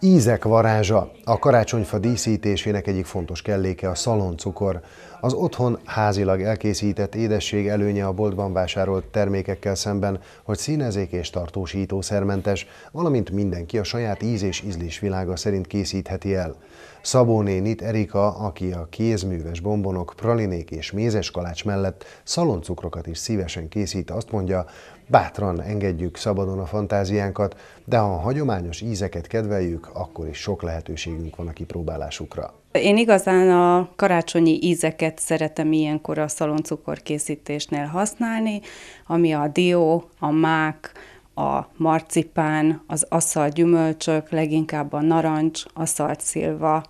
Ízek varázsa, a karácsonyfa díszítésének egyik fontos kelléke a szaloncukor. Az otthon házilag elkészített édesség előnye a boltban vásárolt termékekkel szemben, hogy színezék és tartósítószermentes, valamint mindenki a saját íz és ízlés világa szerint készítheti el. Szabó nénit Erika, aki a kézműves bombonok, pralinék és mézes kalács mellett szaloncukrokat is szívesen készít, azt mondja, bátran engedjük szabadon a fantáziánkat, de ha a hagyományos ízeket kedveljük, akkor is sok lehetőségünk van a kipróbálásukra. Én igazán a karácsonyi ízeket szeretem ilyenkor a szaloncukor készítésnél használni, ami a dió, a mák, a marcipán, az asszal gyümölcsök, leginkább a narancs, a szilva,